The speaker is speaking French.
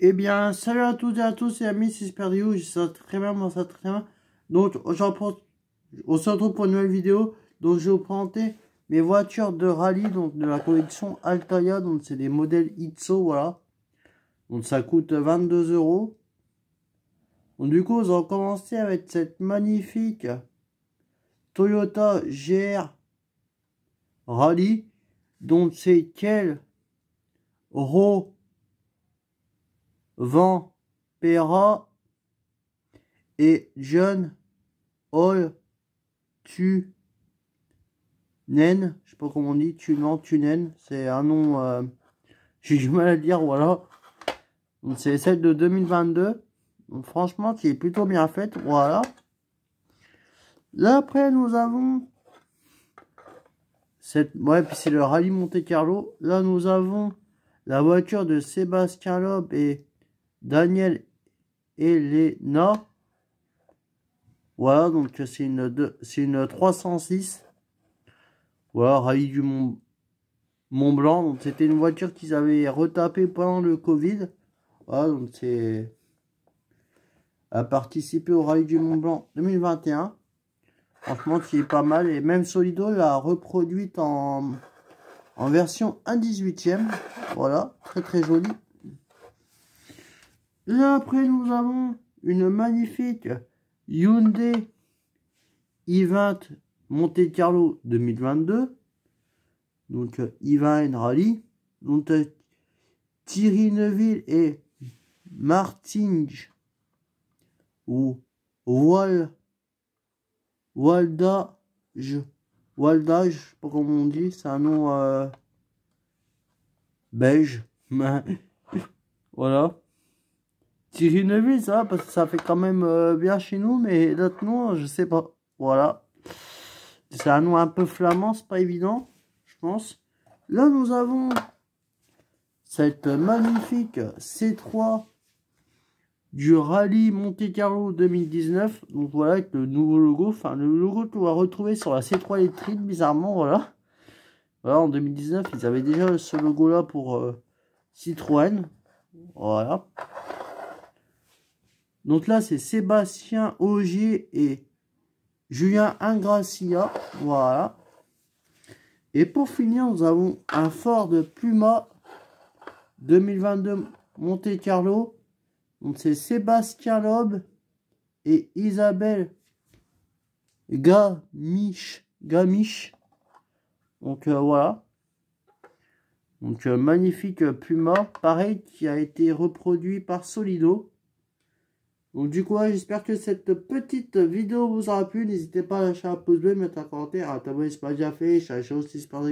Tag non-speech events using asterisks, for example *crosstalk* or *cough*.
Eh bien, salut à toutes et à tous, et amis, c'est You. je ça très bien, moi ça très bien. Donc, on se retrouve pour une nouvelle vidéo. Donc, je vais vous présenter mes voitures de rallye, donc de la collection altaya donc c'est des modèles Itso, voilà. Donc, ça coûte 22 euros. Donc, du coup, on va commencer avec cette magnifique Toyota GR rallye Donc, c'est quel Ro Van Pera et John Hall naine Je sais pas comment on dit, tu Thunen. C'est un nom, euh, *laughs* j'ai du mal à dire, voilà. C'est celle de 2022. franchement, qui est plutôt bien faite, voilà. Là, après, nous avons... Cette... Ouais, puis c'est le rallye Monte Carlo. Là, nous avons la voiture de Sébastien Loeb et Daniel Elena. Voilà, donc euh, c'est une, une 306. Voilà, Rallye du Mont, Blanc. c'était une voiture qu'ils avaient retapée pendant le Covid. Voilà, donc c'est a participé au Rallye du Mont Blanc 2021. Franchement, qui est pas mal. Et même Solido l'a reproduite en, en version 1 18 e Voilà, très très joli et après, nous avons une magnifique Hyundai i20 Monte Carlo 2022. Donc, euh, i20 Rally. Donc, euh, Thierry Neuville et Martinge ou Wal, Waldage, Waldage, ne sais pas comment on dit, c'est un nom euh, belge, *laughs* voilà ville, ça parce que ça fait quand même euh, bien chez nous, mais d'autres noms je sais pas. Voilà. C'est un nom un peu flamand, c'est pas évident, je pense. Là, nous avons cette magnifique C3 du Rallye Monte Carlo 2019. Donc voilà, avec le nouveau logo. Enfin, le logo qu'on va retrouver sur la C3 électrique, bizarrement, voilà. Voilà, en 2019, ils avaient déjà ce logo-là pour euh, Citroën. Voilà. Donc là, c'est Sébastien Augier et Julien Ingracia. Voilà. Et pour finir, nous avons un Ford Puma 2022 Monte Carlo. Donc c'est Sébastien Loeb et Isabelle Gamiche. Donc euh, voilà. Donc euh, magnifique Puma. Pareil qui a été reproduit par Solido. Donc du coup, hein, j'espère que cette petite vidéo vous aura plu. N'hésitez pas à lâcher un pouce bleu, mettre un commentaire, à t'abonner si ce n'est pas déjà fait. Je suis aussi, j'espère